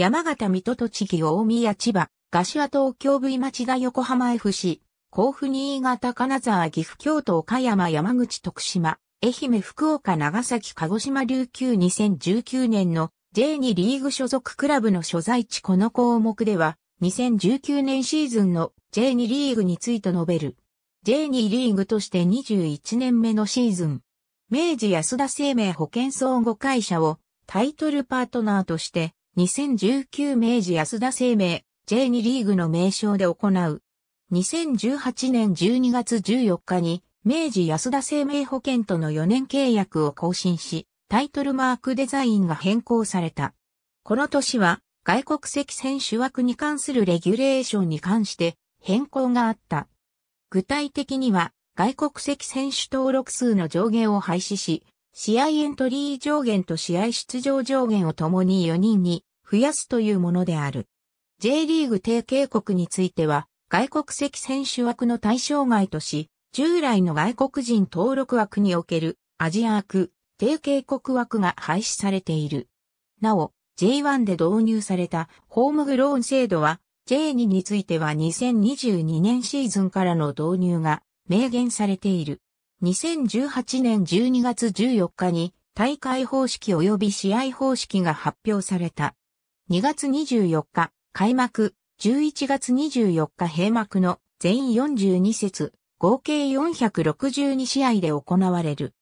山形、水戸、栃木、大宮、千葉、柏東京 V 町田、横浜 FC、甲府、新潟、金沢、岐阜、京都、岡山、山口、徳島、愛媛、福岡、長崎、鹿児島、琉球2019年の J2 リーグ所属クラブの所在地この項目では、2019年シーズンの J2 リーグについて述べる。J2 リーグとして21年目のシーズン、明治安田生命保険総合会社をタイトルパートナーとして2019明治安田生命 J2 リーグの名称で行う。2018年12月14日に明治安田生命保険との4年契約を更新し、タイトルマークデザインが変更された。この年は外国籍選手枠に関するレギュレーションに関して変更があった。具体的には外国籍選手登録数の上限を廃止し、試合エントリー上限と試合出場上限を共に4人に増やすというものである。J リーグ提携国については、外国籍選手枠の対象外とし、従来の外国人登録枠におけるアジア枠、提携国枠が廃止されている。なお、J1 で導入されたホームグローン制度は、J2 については2022年シーズンからの導入が明言されている。2018年12月14日に大会方式及び試合方式が発表された。2月24日開幕、11月24日閉幕の全42節、合計462試合で行われる。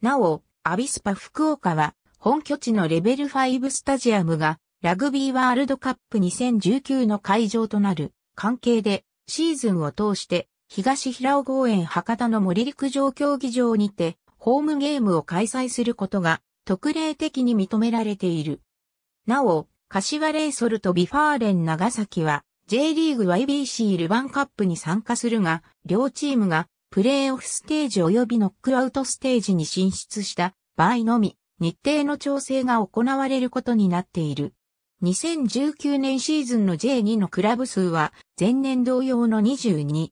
なお、アビスパ福岡は本拠地のレベル5スタジアムがラグビーワールドカップ2019の会場となる関係でシーズンを通して東平尾公園博多の森陸上競技場にて、ホームゲームを開催することが、特例的に認められている。なお、柏レイソルとビファーレン長崎は、J リーグ YBC ルヴァンカップに参加するが、両チームが、プレーオフステージ及びノックアウトステージに進出した場合のみ、日程の調整が行われることになっている。2019年シーズンの J2 のクラブ数は前年同様の22。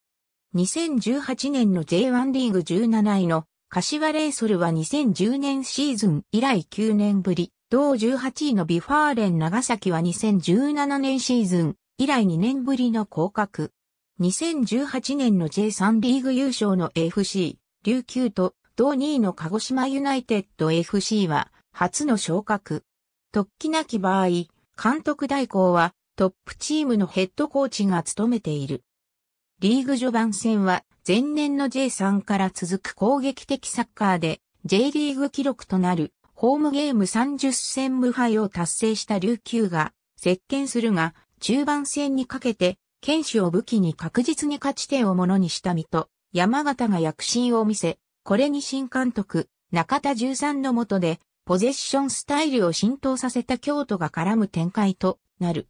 2018年の J1 リーグ17位の柏レイソルは2010年シーズン以来9年ぶり、同18位のビファーレン長崎は2017年シーズン以来2年ぶりの降格。2018年の J3 リーグ優勝の FC、琉球と同2位の鹿児島ユナイテッド FC は初の昇格。突起なき場合、監督代行はトップチームのヘッドコーチが務めている。リーグ序盤戦は前年の J3 から続く攻撃的サッカーで J リーグ記録となるホームゲーム30戦無敗を達成した琉球が接見するが中盤戦にかけて剣士を武器に確実に勝ち点をものにした身と山形が躍進を見せ、これに新監督中田13の下でポゼッションスタイルを浸透させた京都が絡む展開となる。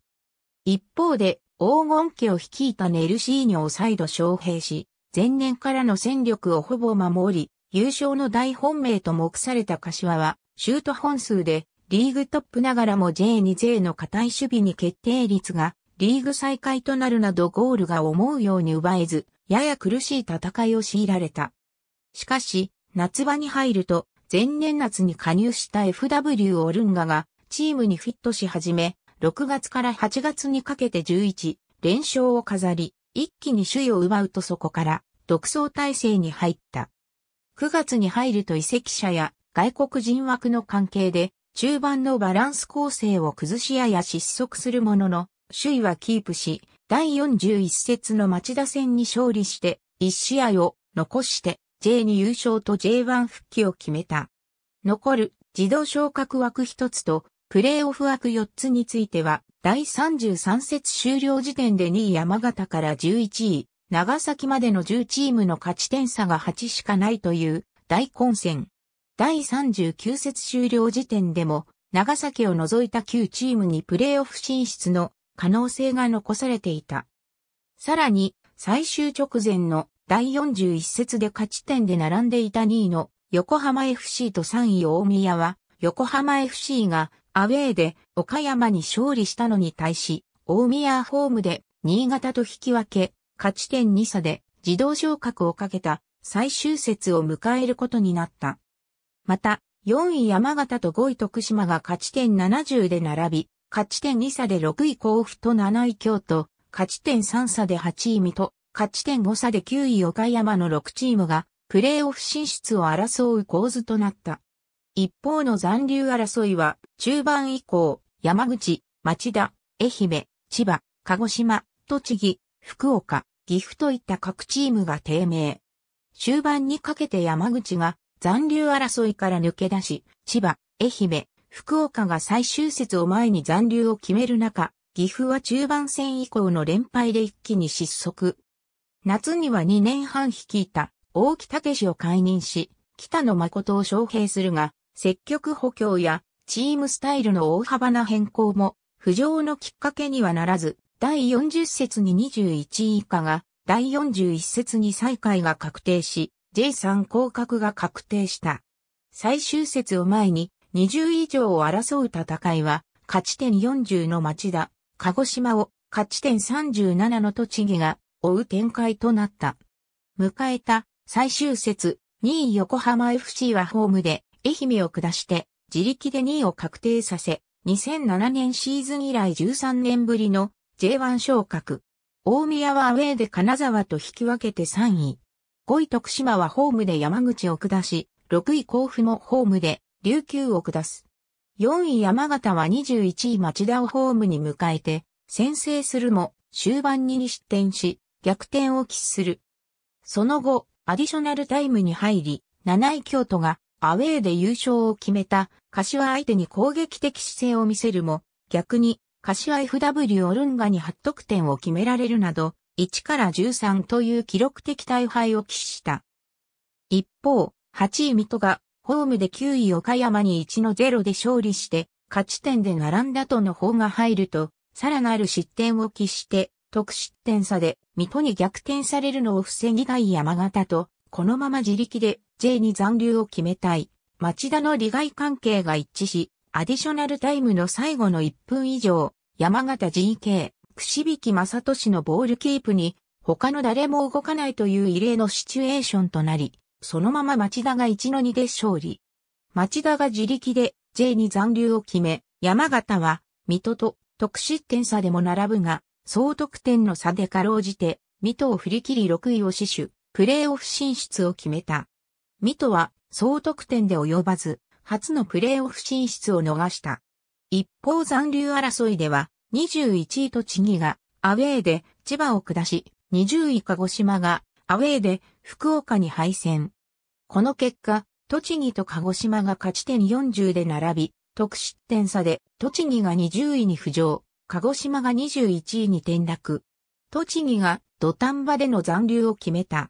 一方で、黄金家を率いたネルシーニョを再度招聘し、前年からの戦力をほぼ守り、優勝の大本命と目された柏は、シュート本数で、リーグトップながらも J2J の堅い守備に決定率が、リーグ再開となるなどゴールが思うように奪えず、やや苦しい戦いを強いられた。しかし、夏場に入ると、前年夏に加入した FW オルンガが、チームにフィットし始め、6月から8月にかけて11連勝を飾り、一気に首位を奪うとそこから独走体制に入った。9月に入ると移籍者や外国人枠の関係で中盤のバランス構成を崩しやや失速するものの、首位はキープし、第41節の町田戦に勝利して、1試合を残して J2 優勝と J1 復帰を決めた。残る自動昇格枠一つとプレーオフ枠4つについては、第33節終了時点で2位山形から11位、長崎までの10チームの勝ち点差が8しかないという大混戦。第39節終了時点でも、長崎を除いた9チームにプレーオフ進出の可能性が残されていた。さらに、最終直前の第41節で勝ち点で並んでいた2位の横浜 FC と3位大宮は、横浜 FC がアウェーで岡山に勝利したのに対し、大宮ホームで新潟と引き分け、勝ち点2差で自動昇格をかけた最終節を迎えることになった。また、4位山形と5位徳島が勝ち点70で並び、勝ち点2差で6位甲府と7位京都、勝ち点3差で8位水戸、勝ち点5差で9位岡山の6チームが、プレーオフ進出を争う構図となった。一方の残留争いは、中盤以降、山口、町田、愛媛、千葉、鹿児島、栃木、福岡、岐阜といった各チームが低迷。終盤にかけて山口が残留争いから抜け出し、千葉、愛媛、福岡が最終節を前に残留を決める中、岐阜は中盤戦以降の連敗で一気に失速。夏には2年半率いた大木武を解任し、北野誠を招聘するが、積極補強やチームスタイルの大幅な変更も浮上のきっかけにはならず、第40節に21位以下が、第41節に最下位が確定し、J3 降格が確定した。最終節を前に、20以上を争う戦いは、勝ち点40の町田、鹿児島を、勝ち点37の栃木が、追う展開となった。迎えた、最終節、2位横浜 FC はホームで、愛媛を下して、自力で2位を確定させ、2007年シーズン以来13年ぶりの J1 昇格。大宮はアウェーで金沢と引き分けて3位。5位徳島はホームで山口を下し、6位甲府もホームで琉球を下す。4位山形は21位町田をホームに迎えて、先制するも終盤に失点し、逆転を喫する。その後、アディショナルタイムに入り、7位京都がアウェーで優勝を決めた、柏相手に攻撃的姿勢を見せるも、逆に、柏 FW オルンガに8得点を決められるなど、1から13という記録的大敗を喫した。一方、8位水戸が、ホームで9位岡山に1の0で勝利して、勝ち点で並んだとの方が入ると、さらなる失点を喫して、得失点差で水戸に逆転されるのを防ぎたい山形と、このまま自力で J に残留を決めたい。町田の利害関係が一致し、アディショナルタイムの最後の1分以上、山形 GK、串引正俊のボールキープに、他の誰も動かないという異例のシチュエーションとなり、そのまま町田が1の2で勝利。町田が自力で J に残留を決め、山形は、水戸と得失点差でも並ぶが、総得点の差でかろうじて、水戸を振り切り6位を死守。プレーオフ進出を決めた。ミトは総得点で及ばず、初のプレーオフ進出を逃した。一方残留争いでは、21位栃木がアウェーで千葉を下し、20位鹿児島がアウェーで福岡に敗戦。この結果、栃木と鹿児島が勝ち点40で並び、得失点差で栃木が20位に浮上、鹿児島が21位に転落。栃木が土壇場での残留を決めた。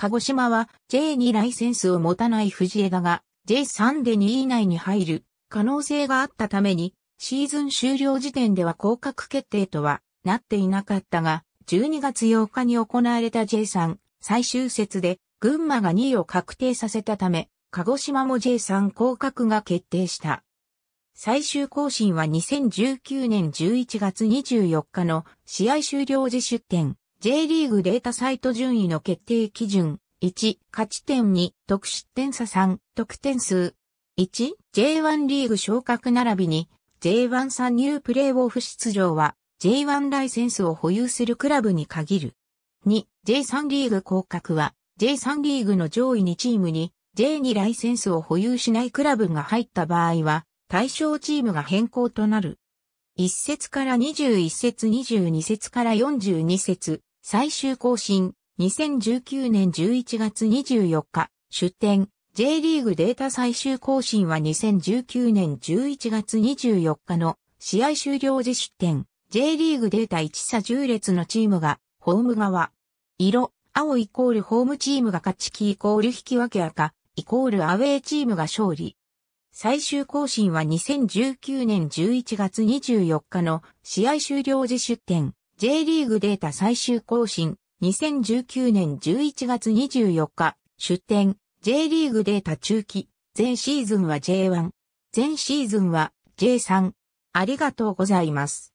鹿児島は J2 ライセンスを持たない藤枝が J3 で2位以内に入る可能性があったためにシーズン終了時点では降格決定とはなっていなかったが12月8日に行われた J3 最終節で群馬が2位を確定させたため鹿児島も J3 降格が決定した。最終更新は2019年11月24日の試合終了時出展 J リーグデータサイト順位の決定基準。1、勝ち点2、得失点差3、得点数。1、J1 リーグ昇格並びに、J1 参入プレイオフ出場は、J1 ライセンスを保有するクラブに限る。2、J3 リーグ降格は、J3 リーグの上位2チームに、J2 ライセンスを保有しないクラブが入った場合は、対象チームが変更となる。1節から21節22節から42節最終更新、2019年11月24日、出展、J リーグデータ最終更新は2019年11月24日の試合終了時出展、J リーグデータ1差10列のチームが、ホーム側、色、青イコールホームチームが勝ち、キイコール引き分け赤、イコールアウェーチームが勝利。最終更新は2019年11月24日の試合終了時出展、J リーグデータ最終更新、2019年11月24日、出展、J リーグデータ中期、前シーズンは J1、前シーズンは J3。ありがとうございます。